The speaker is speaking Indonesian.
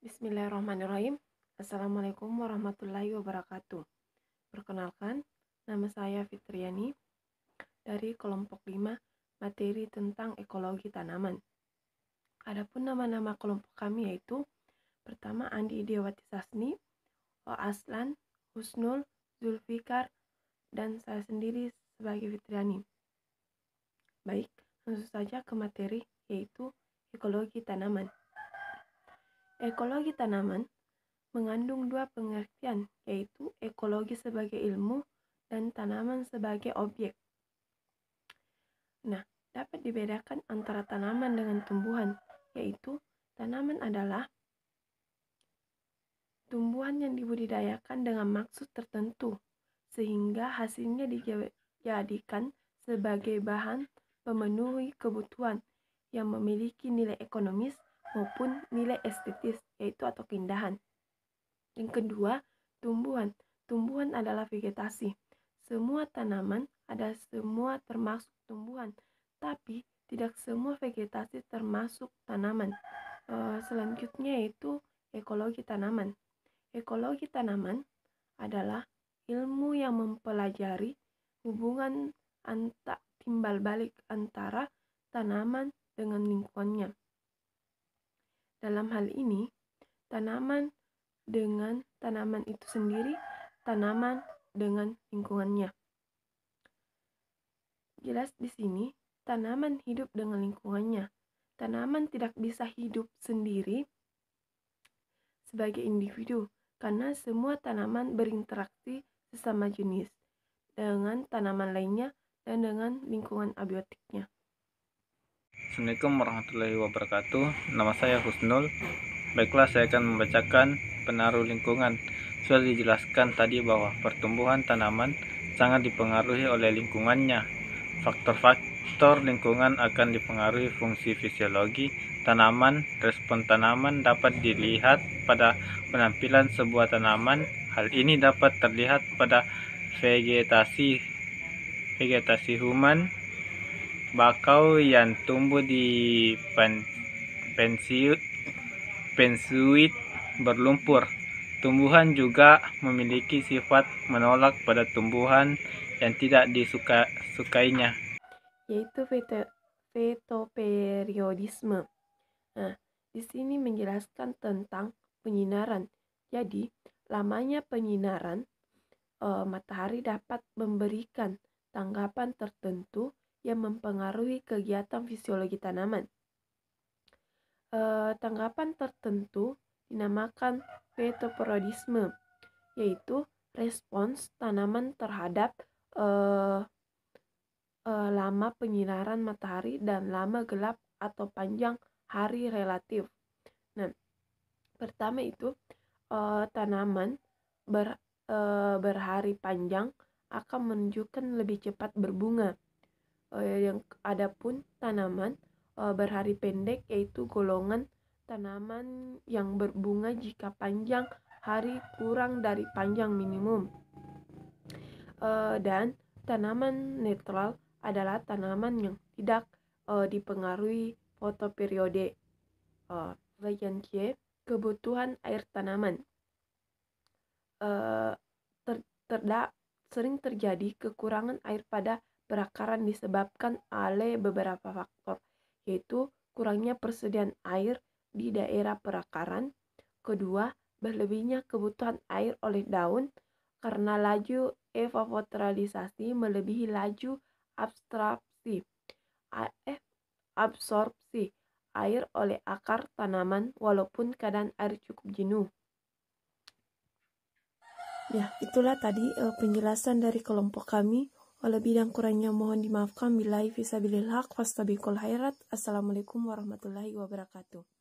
Bismillahirrahmanirrahim. Assalamualaikum warahmatullahi wabarakatuh. Perkenalkan, nama saya Fitriani dari kelompok 5 materi tentang ekologi tanaman. Adapun nama-nama kelompok kami yaitu pertama Andi Dewati Sasni, O Aslan, Husnul, Zulfikar, dan saya sendiri sebagai Fitriani. Baik, langsung saja ke materi yaitu ekologi tanaman. Ekologi tanaman mengandung dua pengertian, yaitu ekologi sebagai ilmu dan tanaman sebagai objek. Nah, dapat dibedakan antara tanaman dengan tumbuhan, yaitu tanaman adalah tumbuhan yang dibudidayakan dengan maksud tertentu, sehingga hasilnya dijadikan sebagai bahan pemenuhi kebutuhan yang memiliki nilai ekonomis maupun nilai estetis yaitu atau keindahan. Yang kedua, tumbuhan. Tumbuhan adalah vegetasi. Semua tanaman ada semua termasuk tumbuhan, tapi tidak semua vegetasi termasuk tanaman. Eh, selanjutnya yaitu ekologi tanaman. Ekologi tanaman adalah ilmu yang mempelajari hubungan antak timbal balik antara tanaman dengan lingkungannya. Dalam hal ini, tanaman dengan tanaman itu sendiri, tanaman dengan lingkungannya. Jelas di sini, tanaman hidup dengan lingkungannya. Tanaman tidak bisa hidup sendiri sebagai individu karena semua tanaman berinteraksi sesama jenis dengan tanaman lainnya dan dengan lingkungan abiotiknya. Assalamualaikum warahmatullahi wabarakatuh Nama saya Husnul Baiklah saya akan membacakan penaruh lingkungan Sudah dijelaskan tadi bahwa pertumbuhan tanaman sangat dipengaruhi oleh lingkungannya Faktor-faktor lingkungan akan dipengaruhi fungsi fisiologi tanaman Respon tanaman dapat dilihat pada penampilan sebuah tanaman Hal ini dapat terlihat pada vegetasi vegetasi human bakau yang tumbuh di pen, pensiut, pensuit berlumpur. Tumbuhan juga memiliki sifat menolak pada tumbuhan yang tidak disuka yaitu fotoperiodisme. Nah, di sini menjelaskan tentang penyinaran. Jadi, lamanya penyinaran e, matahari dapat memberikan tanggapan tertentu mempengaruhi kegiatan fisiologi tanaman. E, tanggapan tertentu dinamakan fitoprodisme, yaitu respons tanaman terhadap e, e, lama penyinaran matahari dan lama gelap atau panjang hari relatif. Nah, pertama itu e, tanaman ber, e, berhari panjang akan menunjukkan lebih cepat berbunga Eh, yang ada pun tanaman eh, berhari pendek yaitu golongan tanaman yang berbunga jika panjang hari kurang dari panjang minimum. Eh, dan tanaman netral adalah tanaman yang tidak dipengaruhi fotoperiode. Bagian C, kebutuhan air tanaman. ter, terda, sering terjadi kekurangan air pada Perakaran disebabkan oleh beberapa faktor, yaitu kurangnya persediaan air di daerah perakaran, kedua, berlebihnya kebutuhan air oleh daun karena laju evaporalisasi melebihi laju abstraksi, eh, absorpsi air oleh akar tanaman walaupun keadaan air cukup jenuh. Ya, itulah tadi eh, penjelasan dari kelompok kami Walabi dan kurangnya mohon dimaafkan. Bila fisabilil haq, fastabiqul Assalamualaikum warahmatullahi wabarakatuh.